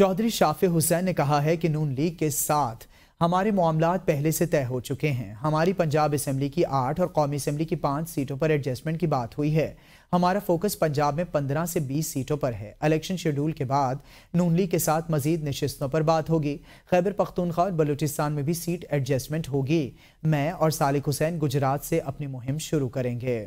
चौधरी शाफे हुसैन ने कहा है कि नून लीग के साथ हमारे मामला पहले से तय हो चुके हैं हमारी पंजाब असम्बली की आठ और कौमी असम्बली की पाँच सीटों पर एडजस्टमेंट की बात हुई है हमारा फोकस पंजाब में पंद्रह से बीस सीटों पर है इलेक्शन शेड्यूल के बाद नून लीग के साथ मजीद नशस्तों पर बात होगी खैबर पख्तूनख्वा और बलूचिस्तान में भी सीट एडजस्टमेंट होगी मैं और सालिक हुसैन गुजरात से अपनी मुहिम शुरू करेंगे